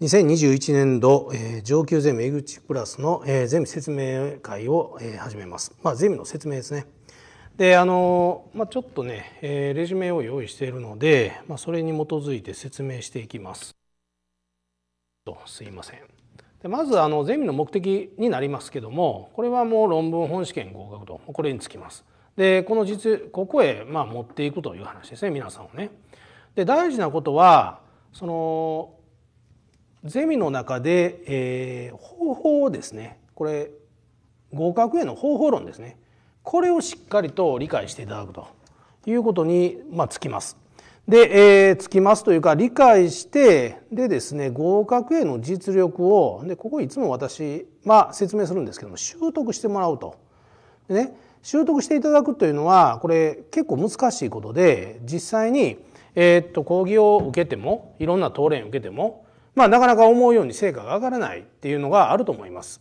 2021年度、えー、上級ゼミ江口プラスの、えー、ゼミ説明会を、えー、始めます。まあ、ゼミの説明ですね。で、あの、まあ、ちょっとね、えー、レジュメを用意しているので、まあ、それに基づいて説明していきます。とすいません。でまずあのゼミの目的になりますけどもこれはもう論文本試験合格とこれにつきます。でこの実ここへまあ、持っていくという話ですね皆さんをね。で大事なことはそのゼミの中で、えー、方法ですねこれ合格への方法論ですねこれをしっかりと理解していただくということに、まあ、つきます。で、えー、つきますというか理解してでですね合格への実力をでここいつも私、まあ、説明するんですけども習得してもらうと。でね習得していただくというのはこれ結構難しいことで実際に、えー、っと講義を受けてもいろんな答練を受けてもまあ、なかなか思うように成果が上がらないっていうのがあると思います。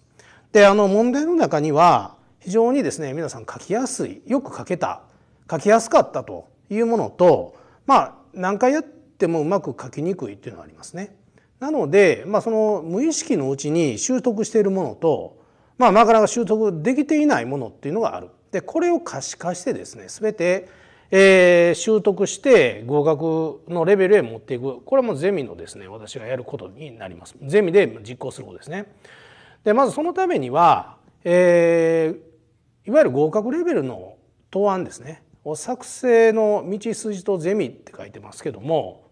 であの問題の中には非常にですね皆さん書きやすいよく書けた書きやすかったというものとまあ何回やってもうまく書きにくいっていうのはありますね。なので、まあ、その無意識のうちに習得しているものと、まあ、なかなか習得できていないものっていうのがある。でこれを可視化してですね全てえー、習得して合格のレベルへ持っていくこれはもうゼミのですね私がやることになりますゼミで実行することですね。でまずそのためには、えー、いわゆる合格レベルの答案ですねを作成の道筋とゼミって書いてますけども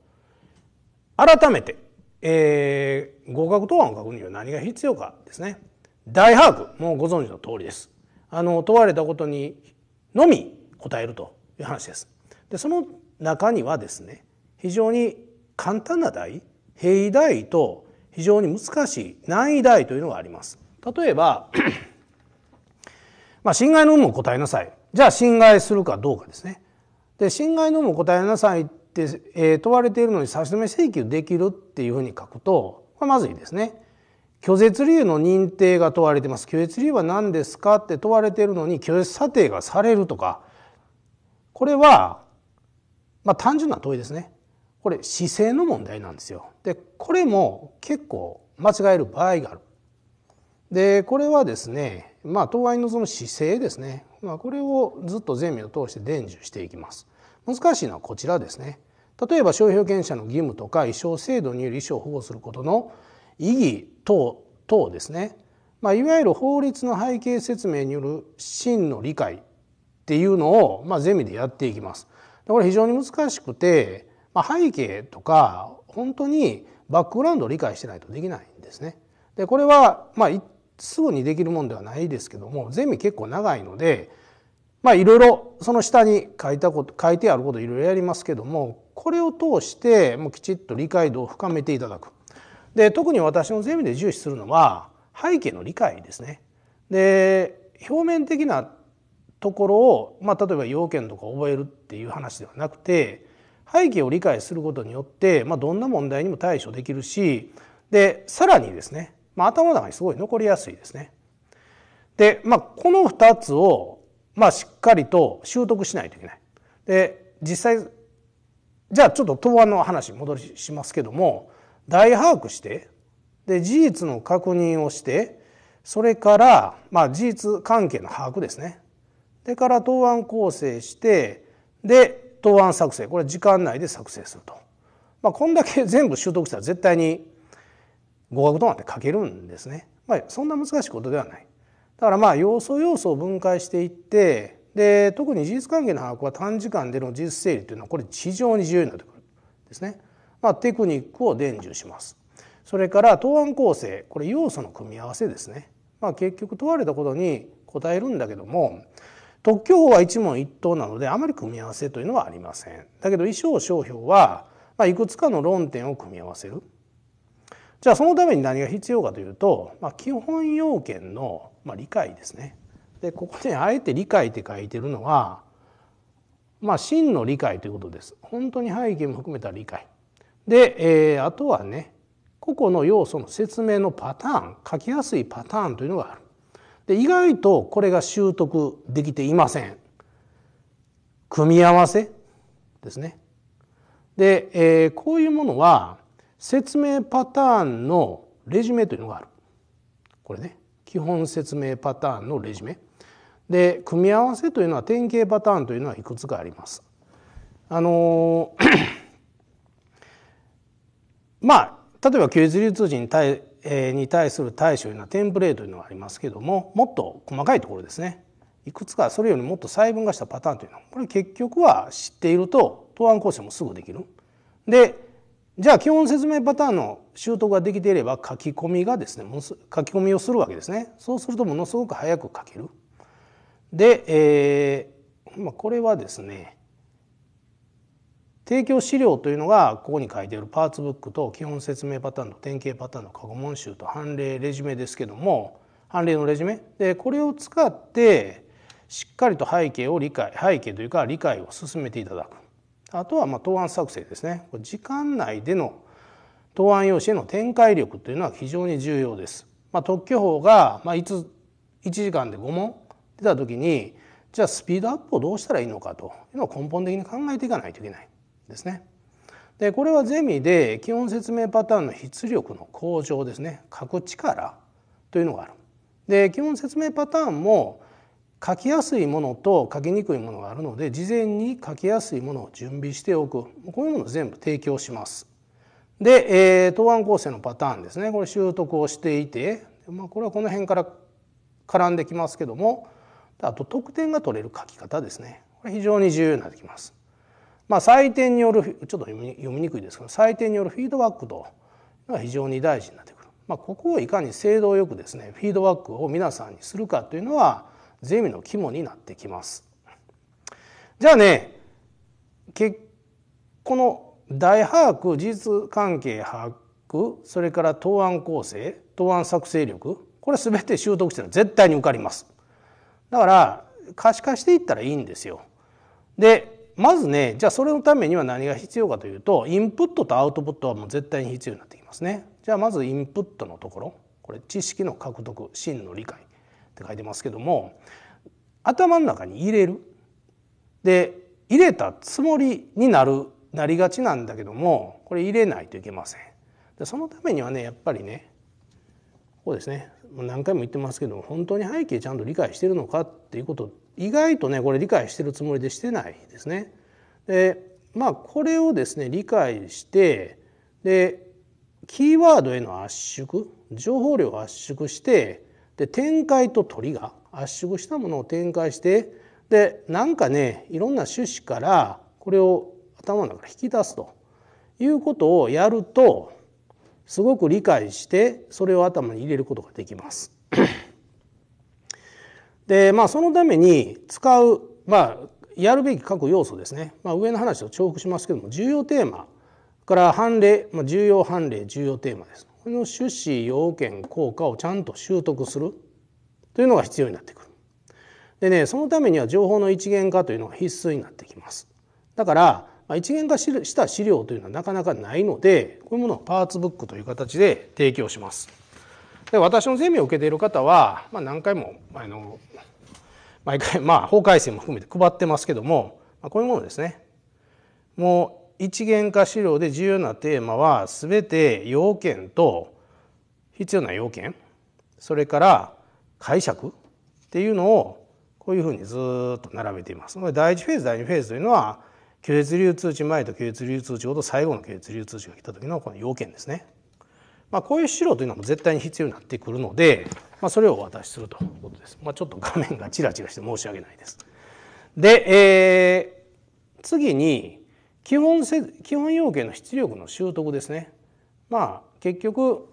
改めて、えー、合格答案を書くには何が必要かですね。大把握もうご存知の通りです。あの問われたことにのみ答えるという話です。でその中にはですね非常に簡単な題平易題と非常に難しい難易題というのがあります。例えば まあ、侵害の有無を答えなさい。じゃあ侵害するかどうかですね。で侵害の有無を答えなさいって、えー、問われているのに差し止め請求できるっていうふうに書くとこれまずいですね。拒絶理由の認定が問われてます拒絶理由は何ですかって問われているのに拒絶査定がされるとかこれは、まあ、単純な問いですね。これ姿勢の問題なんですよ。でこれも結構間違える場合がある。でこれはですねまあ答案のその姿勢ですね、まあ、これをずっとゼミを通して伝授していきます。難しいのはこちらですね。例えば商標権者の義務とか衣装制度による衣装を保護することの意義等等ですね、まあ、いわゆる法律の背景説明による真の理解っていうのを、まあ、ゼミでやっていきます。これ非常に難しくて、まあ、背景とか本当にバックグラウンドを理解してないとできないんですね。でこれは、まあ、すぐにできるもんではないですけどもゼミ結構長いのでまあいろいろその下に書いたこと書いてあることいろいろやりますけどもこれを通してもうきちっと理解度を深めていただく。で特に私のゼミで重視するのは背景の理解ですね。で表面的なところを、まあ、例えば要件とか覚えるっていう話ではなくて背景を理解することによって、まあ、どんな問題にも対処できるしでさらにですね、まあ、頭の中にすごい残りやすいですね。で、まあ、この2つを、まあ、しっかりと習得しないといけない。で実際じゃあちょっと答案の話戻りしますけども大把握してで事実の確認をしてそれから、まあ、事実関係の把握ですねそれから答案構成してで答案作成これ時間内で作成すると、まあ、こんだけ全部習得したら絶対に語学答案って書けるんですね、まあ、そんな難しいことではないだからまあ要素要素を分解していってで特に事実関係の把握は短時間での事実整理というのはこれ非常に重要になってくるんですね。まあ、テクニックを伝授します。それから答案構成これ要素の組み合わせですね。まあ、結局問われたことに答えるんだけども特許法は一問一答なのであまり組み合わせというのはありません。だけど衣装商標は、まいくつかの論点を組み合わせる。じゃあそのために何が必要かというと、ま基本要件の、ま理解ですね。でここであえて理解って書いてるのは、ま真の理解ということです。本当に背景も含めた理解。で、えー、あとはね個々の要素の説明のパターン書きやすいパターンというのがある。で意外とこれが習得できていません。組み合わせですね。で、えー、こういうものは説明パターンのレジュメというのがある。これね基本説明パターンのレジュメ。で組み合わせというのは典型パターンというのはいくつかあります。あの まあ例えば休日流通人に対に対する対処なテンプレートというのがありますけどももっと細かいところですねいくつかそれよりもっと細分化したパターンというのはこれ結局は知っていると答案構成もすぐできる。でじゃあ基本説明パターンの習得ができていれば書き込みがですね書き込みをするわけですねそうするとものすごく早く書ける。で、えーまあ、これはですね提供資料というのがここに書いてあるパーツブックと基本説明パターンと典型パターンの過去問集と判例レジュメですけども判例のレジュメでこれを使ってしっかりと背景を理解背景というか理解を進めていただくあとはまあ答案作成ですね時間内での答案用紙への展開力というのは非常に重要です。まあ、特許法がま1時間で5問出た時にじゃあスピードアップをどうしたらいいのかというのを根本的に考えていかないといけない。ですね。でこれはゼミで基本説明パターンの筆力の向上ですね書く力というのがある。で基本説明パターンも書きやすいものと書きにくいものがあるので事前に書きやすいものを準備しておくこういうものを全部提供します。で、えー、答案構成のパターンですねこれ習得をしていて、まあ、これはこの辺から絡んできますけどもあと得点が取れる書き方ですねこれ非常に重要になってきます。まあ、採点によるちょっと読みにくいですけど採点によるフィードバックというのが非常に大事になってくる、まあ、ここをいかに精度よくですねフィードバックを皆さんにするかというのはゼミの肝になってきます。じゃあねこの大把握事実関係把握それから答案構成答案作成力これ全て習得したら絶対に受かります。だから可視化していったらいいんですよ。でまずねじゃあそれのためには何が必要かというとインプットとアウトプットはもう絶対に必要になってきますね。じゃあまずインプットのところこれ知識の獲得真の理解って書いてますけども頭の中に入れる。で入れたつもりになるなりがちなんだけどもこれ入れないといけません。でそのためにはねやっぱりねこうですね何回も言ってますけど本当に背景ちゃんと理解してるのかっていうこと意外とねこれ理解してるつもりでしてないですね。でまあこれをですね理解してでキーワードへの圧縮情報量を圧縮してで展開とトリガー圧縮したものを展開してでなんかねいろんな趣旨からこれを頭の中から引き出すということをやるとすごく理解してそれを頭に入れることができます。でまあそのために使うまあやるべき各要素ですね、まあ、上の話と重複しますけども重要テーマから判例、まあ、重要判例重要テーマですこの趣旨要件効果をちゃんと習得するというのが必要になってくるでねそのためには情報の一元化というのが必須になってきますだからま一元化した資料というのはなかなかないのでこういうものをパーツブックという形で提供します。で私のゼミを受けている方は、まあ、何回もあの毎回まあ法改正も含めて配ってますけども、まあ、こういうものですね。もう一元化資料で重要なテーマは全て要件と必要な要件それから解釈っていうのをこういうふうにずっと並べています。第一フェーズ第二フェーズというのは虚越流通知前と虚越流通知後と最後の虚越流通知が来た時のこの要件ですね。まあ、こういう資料というのも絶対に必要になってくるので、まあ、それをお渡しするということです。まあ、ちょっと画面がチラチラして申し訳ないです。で、えー、次に基本せ基本要件の出力の習得ですね。まあ結局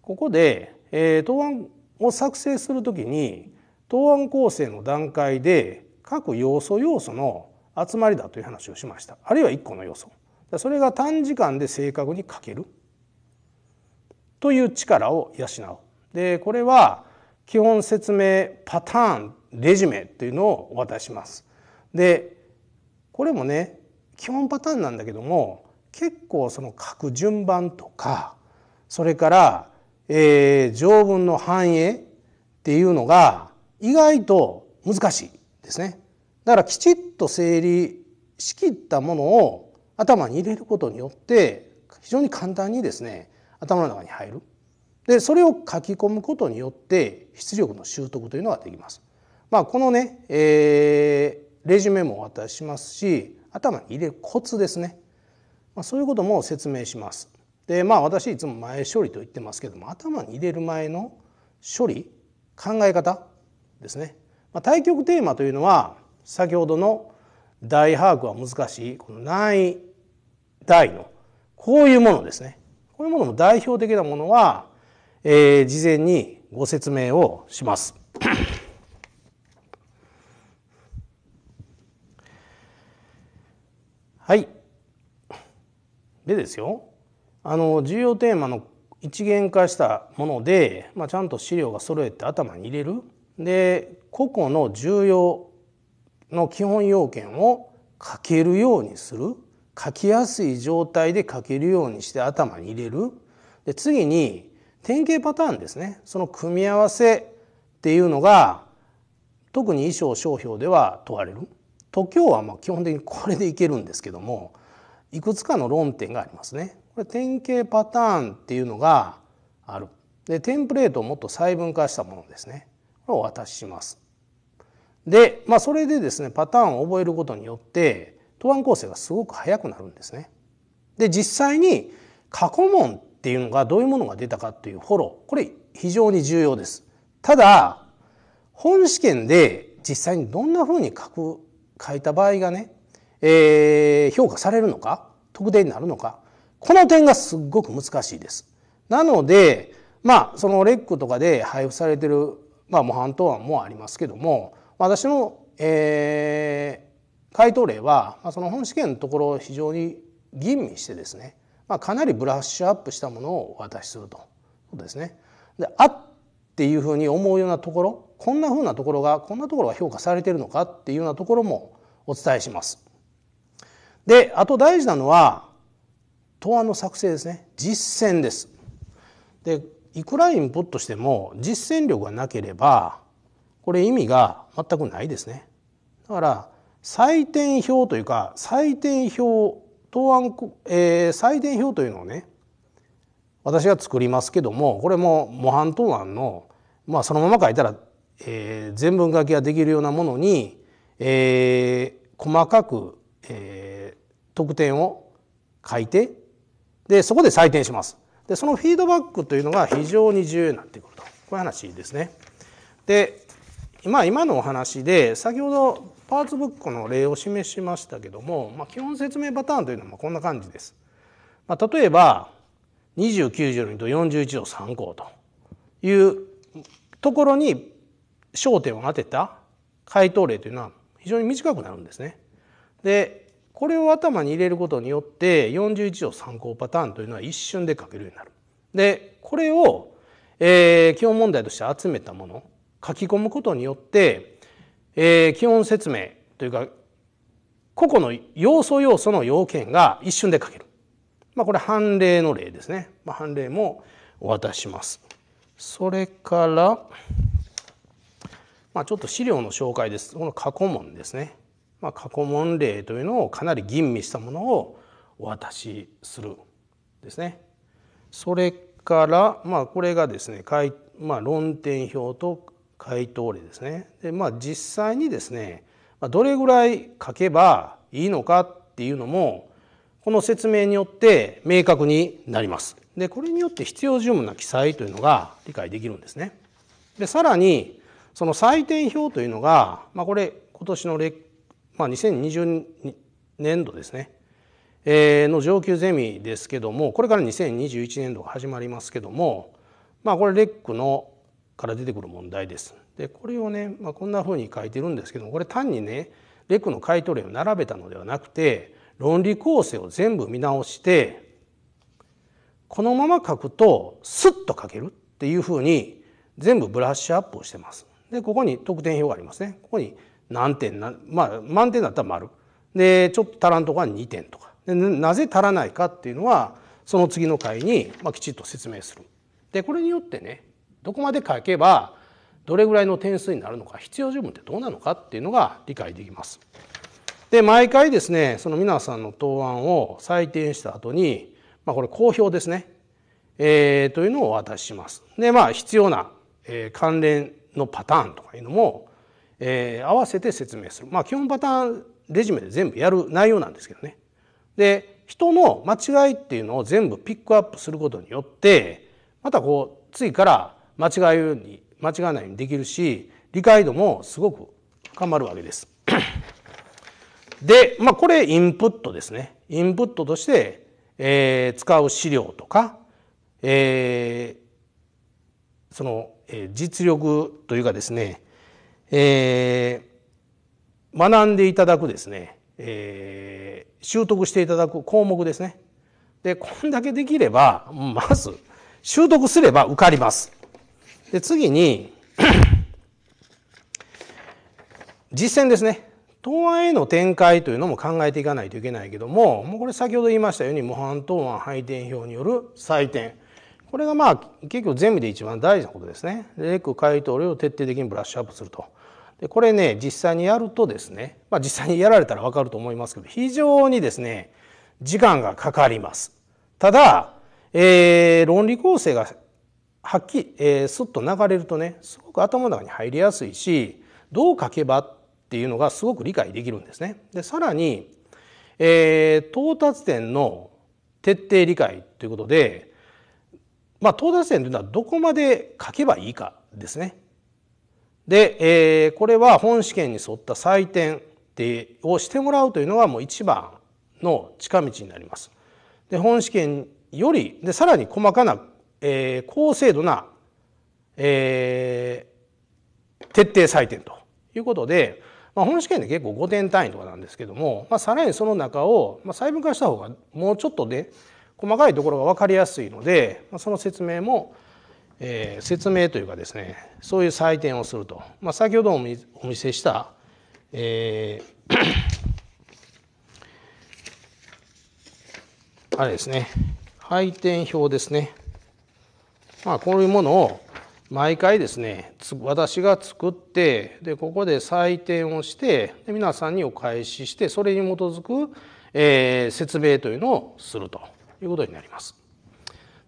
ここで、えー、答案を作成するときに答案構成の段階で各要素要素の集まりだという話をしましたあるいは1個の要素それが短時間で正確に書けるという力を養うでこれは基本説明パターンレジュメというのをお渡しますでこれもね基本パターンなんだけども結構その書く順番とかそれから、えー、条文の反映っていうのが意外と難しいですね。だからきちっと整理しきったものを頭に入れることによって非常に簡単にですね頭の中に入るでそれを書き込むことによって出力の習得というのができます。まあ、このね、えー、レジュメもお渡ししますし頭に入れるコツですね、まあ、そういうことも説明します。でまあ私いつも前処理と言ってますけども頭に入れる前の処理考え方ですね。まあ、対局テーマというのは先ほどの大把握は難しいこの難易大のこういうものですねこういうものも代表的なものは、えー、事前にご説明をします。はい。でですよ。あの重要テーマの一元化したもので、まあ、ちゃんと資料が揃えて頭に入れるで個々の重要の基本要件を書けるようにする書きやすい状態で書けるようにして頭に入れるで次に典型パターンですねその組み合わせっていうのが特に衣装商標では問われる徒競はま基本的にこれでいけるんですけどもいくつかの論点がありますね。これ典型パターンっていうのがあるでテンプレートをもっと細分化したものですねこれをお渡しします。で、まあ、それでですねパターンを覚えることによって答案構成がすごく早くなるんですね。で実際に過去問っていうのがどういうものが出たかというフォローこれ非常に重要です。ただ本試験で実際にどんなふうに書く書いた場合がね、えー、評価されるのか特定になるのかこの点がすっごく難しいです。なのでまあそのレックとかで配布されてるまあ模範答案もありますけども私の、えー、回答例は、まあ、その本試験のところを非常に吟味してですね、まあ、かなりブラッシュアップしたものをお渡しするとことですね。であっていうふうに思うようなところこんなふうなところがこんなところが評価されてるのかっていうようなところもお伝えします。であと大事なのは答案の作成ですね実践です。でいくらインプットしても実践力がなければこれ意味が全くないですね。だから採点表というか採点表答案、えー、採点表というのをね私が作りますけどもこれも模範答案の、まあ、そのまま書いたら、えー、全文書きができるようなものに、えー、細かく、えー、得点を書いてでそこで採点します。でそのフィードバックというのが非常に重要になってくるとこういう話ですね。でまあ、今のお話で先ほどパーツブックの例を示しましたけども、まあ、基本説明パターンというのはこんな感じです。まあ、例えば29条2と41条参考というところに焦点を当てた回答例というのは非常に短くなるんですね。でこれを頭に入れることによって41条参考パターンというのは一瞬で書けるようになる。でこれを、えー、基本問題として集めたもの書き込むことによって、えー、基本説明というか個々の要素要素の要件が一瞬で書ける。まあ、これ判例の例ですね。まあ、判例もお渡しします。それから、まあ、ちょっと資料の紹介です。この過去問ですね。まあ、過去問例というのをかなり吟味したものをお渡しするですね。それから、まあ、これがですね、まあ、論点表と回答例ですね。でまあ実際にですねどれぐらい書けばいいのかっていうのもこの説明によって明確になります。でこれによって必要十分な記載というのが理解できるんですね。でさらにその採点表というのが、まあ、これ今年のまあ、2020年度ですね、えー、の上級ゼミですけどもこれから2021年度が始まりますけども、まあ、これレックのから出てくる問題です。でこれをね、まあ、こんなふうに書いてるんですけどもこれ単にねレクの回答例を並べたのではなくて論理構成を全部見直してこのまま書くとスッと書けるっていうふうに全部ブラッシュアップをしてます。でここに得点表がありますね。ここに何点なまあ満点だったら丸でちょっと足らんとこは2点とかでなぜ足らないかっていうのはその次の回に、まあ、きちっと説明する。でこれによってねどこまで書けばどれぐらいの点数になるのか必要十分ってどうなのかっていうのが理解できます。で毎回ですねその皆さんの答案を採点した後に、まあ、これ公表ですね、えー、というのをお渡しします。でまあ必要な、えー、関連のパターンとかいうのも、えー、合わせて説明する。まあ基本パターンレジュメで全部やる内容なんですけどね。で人の間違いっていうのを全部ピックアップすることによってまたこう次から間違えように間違わないようにできるし理解度もすごく深まるわけです。で、まあ、これインプットですね。インプットとして、えー、使う資料とか、えー、その、えー、実力というかですね、えー、学んでいただくですね、えー、習得していただく項目ですね。で、こんだけできれば、まず、習得すれば受かります。で、次に 実践ですね。答案への展開というのも考えていかないといけないけども、もうこれ先ほど言いましたように、模範答案配点表による採点。これがまあ、結局全部で一番大事なことですね。で、レック回答量を徹底的にブラッシュアップすると。で、これね、実際にやるとですね、まあ実際にやられたらわかると思いますけど、非常にですね、時間がかかります。ただ、えー、論理構成がはっきり、えー、スッと流れるとねすごく頭の中に入りやすいしどう書けばっていうのがすごく理解できるんですね。でさらに、えー、到達点の徹底理解ということで、まあ、到達点というのはどこまで書けばいいかですね。で、えー、これは本試験に沿った採点でをしてもらうというのがもう一番の近道になります。で本試験よりでさらに細かなえー、高精度な、えー、徹底採点ということで、まあ、本試験で結構5点単位とかなんですけども、まあ、さらにその中を、まあ、細分化した方がもうちょっとで、ね、細かいところが分かりやすいので、まあ、その説明も、えー、説明というかですねそういう採点をすると、まあ、先ほどお見せした、えー、あれですね配点表ですねまあ、こういうものを毎回ですね私が作ってでここで採点をしてで皆さんにお返ししてそれに基づく、えー、説明というのをするということになります。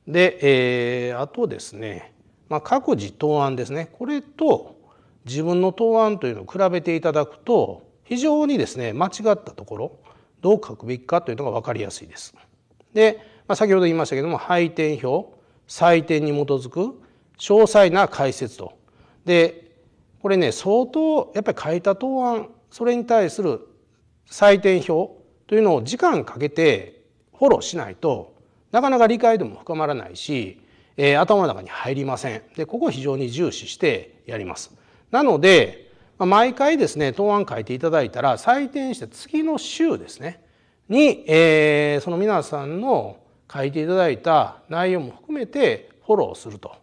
で、えー、あとですね、まあ、各自答案ですねこれと自分の答案というのを比べていただくと非常にですね間違ったところどう書くべきかというのが分かりやすいです。で、まあ、先ほど言いましたけども配点表採点に基づく詳細な解説と。でこれね相当やっぱり書いた答案それに対する採点表というのを時間かけてフォローしないとなかなか理解度も深まらないし、えー、頭の中に入りません。でここを非常に重視してやります。なので、まあ、毎回ですね答案書いていただいたら採点して次の週ですねに、えー、その皆さんの書いていただいた内容も含めてフォローすると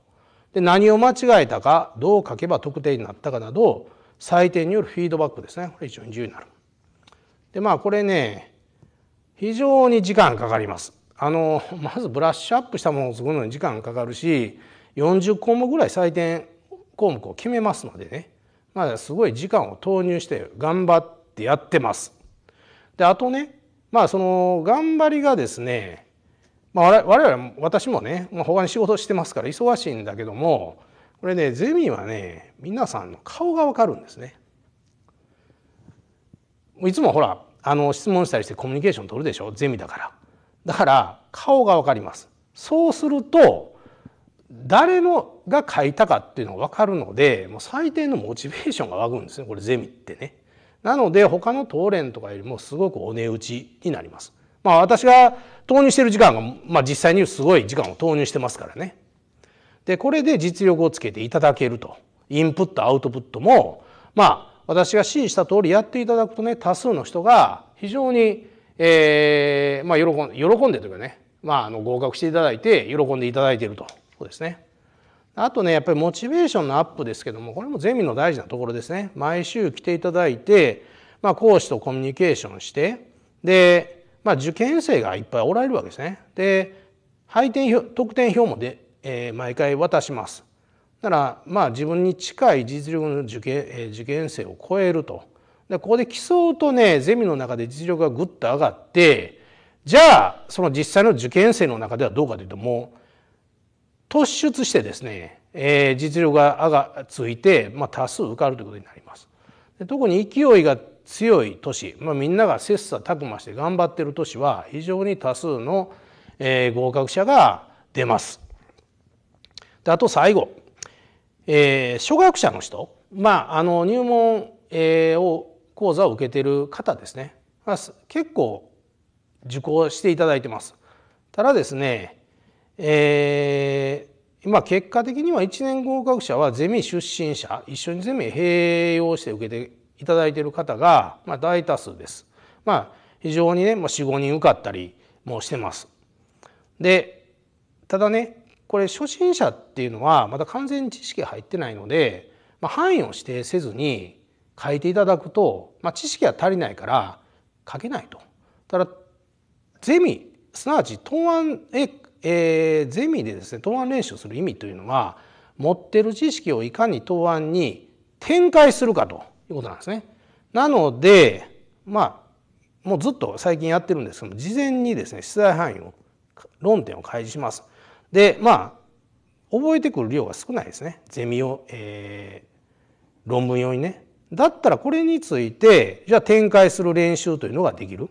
で何を間違えたかどう書けば特定になったかなど採点によるフィードバックですねこれ非常に重要になる。でまあこれね非常に時間かかります。あのまずブラッシュアップしたものを作るのに時間かかるし40項目ぐらい採点項目を決めますのでね、まあ、すごい時間を投入して頑張ってやってます。であとねまあその頑張りがですねまあ、我々私もね、まあ、他に仕事してますから忙しいんだけどもこれねゼミはね皆さんの顔がわかるんですね。いつもほらあの質問したりしてコミュニケーション取るでしょゼミだから。だから顔がわかります。そうすると誰のが書いたかっていうのが分かるのでもう最低のモチベーションが湧くんですねこれゼミってね。なので他の東連とかよりもすごくお値打ちになります。まあ私が投入している時間が、まあ、実際にすごい時間を投入してますからね。でこれで実力をつけていただけるとインプットアウトプットもまあ私が指示した通りやっていただくとね多数の人が非常に、えーまあ喜、ん喜んでというかね、まあ、あの合格していただいて喜んでいただいているとそうですね。あとねやっぱりモチベーションのアップですけどもこれもゼミの大事なところですね。毎週来ていただいて、まあ、講師とコミュニケーションしてでまあ、受験生がいっぱいおられるわけですね。で配点表得点表もで、えー、毎回渡します。ならまあ自分に近い実力の受験,、えー、受験生を超えると。でここで競うとねゼミの中で実力がぐっと上がってじゃあその実際の受験生の中ではどうかというともう突出してですね、えー、実力が上がついて、まあ、多数受かるということになります。で特に勢いが強い都市、まあ、みんなが切磋琢磨して頑張っている都市は非常に多数の、えー、合格者が出ます。であと最後、えー、初学者の人、まあ、あの入門、えー、を講座を受けてる方ですね、まあ、結構受講していただいてます。ただですね、えー、今結果的には1年合格者はゼミ出身者一緒にゼミ併用して受けていただいている方が、まあ、大多数です。まあ、非常にね、まあ、4、5人受かったりもしてます。で、ただね、これ初心者っていうのはまだ完全に知識入ってないので、まあ、範囲を指定せずに書いていただくと、まあ、知識は足りないから書けないと。ただゼミすなわち答案え、えー、ゼミでですね答案練習する意味というのは持ってる知識をいかに答案に展開するかということなんですね。なので、まあ、もうずっと最近やってるんですけども、事前にですね、出題範囲を、論点を開示します。で、まあ、覚えてくる量が少ないですね。ゼミを、えー、論文用にね。だったらこれについて、じゃあ展開する練習というのができる。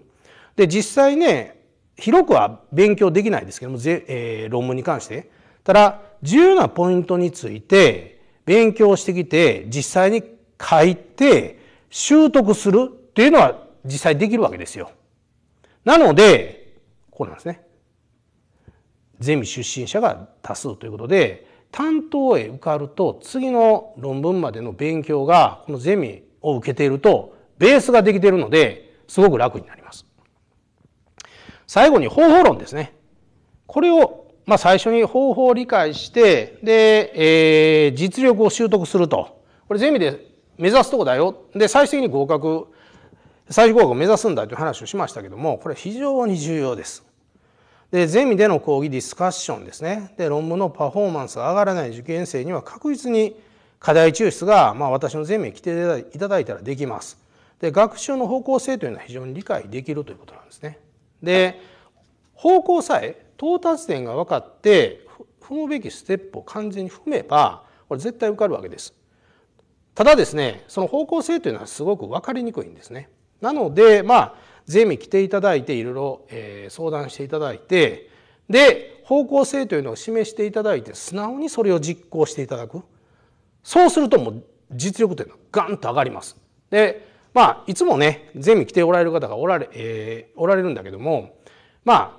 で、実際ね、広くは勉強できないですけども、ぜえー、論文に関して。ただ、重要なポイントについて勉強してきて、実際に書いて習得するっていうのは実際できるわけですよ。なので、こうなんですね。ゼミ出身者が多数ということで、担当へ受かると次の論文までの勉強がこのゼミを受けているとベースができているのですごく楽になります。最後に方法論ですね。これを、まあ、最初に方法を理解して、で、えー、実力を習得すると。これゼミで目指すとこだよで最終的に合格最終合格を目指すんだという話をしましたけどもこれ非常に重要です。でゼミでの講義ディスカッションですねで論文のパフォーマンスが上がらない受験生には確実に課題抽出が、まあ、私のゼミに来ていただいたらできます。で学習の方向性というのは非常に理解できるということなんですね。で方向さえ到達点が分かって踏むべきステップを完全に踏めばこれ絶対受かるわけです。ただですねその方向性というのはすごく分かりにくいんですね。なのでまあゼミ来ていただいていろいろ相談していただいてで方向性というのを示していただいて素直にそれを実行していただくそうするともう実力というのはガンと上がります。でまあいつもねゼミ来ておられる方がおられ,、えー、おられるんだけどもまあ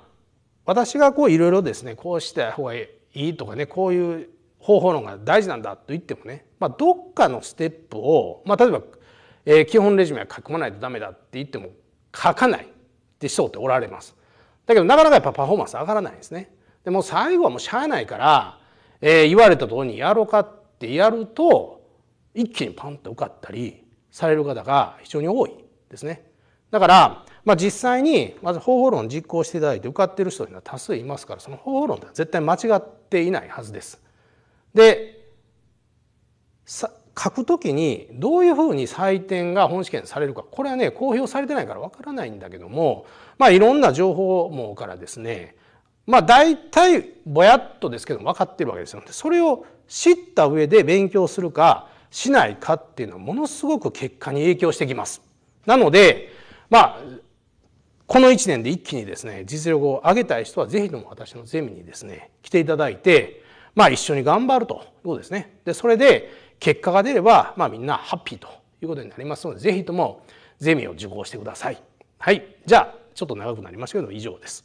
私がこういろいろですねこうした方がいいとかねこういう方法論が大事なんだと言ってもね、まあ、どっかのステップを、まあ、例えば、えー、基本レジュメは書まないとダメだって言っても書かないって人っておられます。だけどなかなかやっぱパフォーマンス上がらないですね。でも最後はもうしゃあないから、えー、言われた通りにやろうかってやると一気にパンと受かったりされる方が非常に多いですね。だから、まあ、実際にまず方法論を実行していただいて受かっている人には多数いますからその方法論は絶対間違っていないはずです。で書くときにどういうふうに採点が本試験されるかこれはね公表されてないからわからないんだけどもまあいろんな情報網からですねまあ大体ぼやっとですけど分かってるわけですよ。それを知った上で勉強するかしないかっていうのはものすごく結果に影響してきます。なのでまあこの1年で一気にですね実力を上げたい人は是非とも私のゼミにですね来ていただいてまあ一緒に頑張るということですね。で、それで結果が出れば、まあみんなハッピーということになりますので、ぜひともゼミを受講してください。はい。じゃあ、ちょっと長くなりましたけど、以上です。